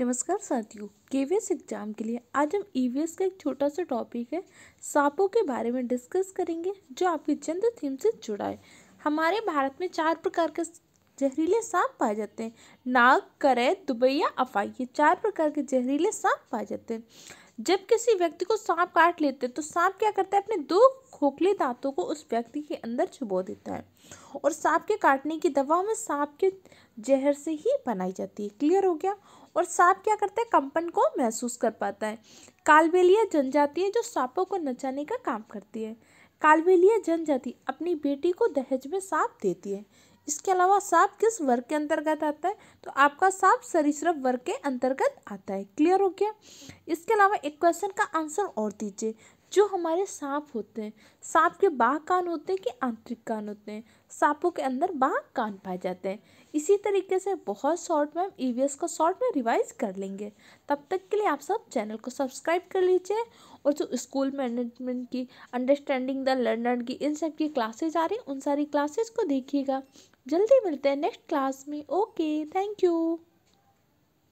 नमस्कार साथियों KVS exam के लिए आज हम ईवीएस e का एक छोटा सा टॉपिक है सांपों के बारे में डिस्कस करेंगे जो आपके चंद्र थीम से जुड़ा है हमारे भारत में चार प्रकार के जहरीले सांप पाए जाते हैं नाग करे दुबैया अफाई ये चार प्रकार के जहरीले सांप पाए जाते हैं जब किसी व्यक्ति को सांप काट लेते हैं तो सांप क्या करता है अपने दो खोखले दांतों को उस व्यक्ति के अंदर छुबो देता है और सांप के काटने की दवा में सांप के जहर से ही बनाई जाती है क्लियर हो गया और सांप क्या करता है कंपन को महसूस कर पाता है कालबेलिया जनजाति है जो सांपों को नचाने का काम करती है कालबेलिया जनजाति अपनी बेटी को दहेज में सांप देती है इसके अलावा सांप किस वर्ग के अंतर्गत आता है तो आपका सांप सरीसृप वर्ग के अंतर्गत आता है क्लियर हो गया इसके अलावा एक क्वेश्चन का आंसर और दीजिए जो हमारे सांप होते हैं सांप के बाह कान होते हैं कि आंतरिक कान होते हैं सांपों के अंदर बाह कान पाए जाते हैं इसी तरीके से बहुत शॉर्ट में हम ई e को शॉर्ट में रिवाइज कर लेंगे तब तक के लिए आप सब चैनल को सब्सक्राइब कर लीजिए और जो स्कूल मैनेजमेंट की अंडरस्टैंडिंग द लर्नर की इन सब की क्लासेज आ रही उन सारी क्लासेज को देखिएगा जल्दी मिलते हैं नेक्स्ट क्लास में ओके थैंक यू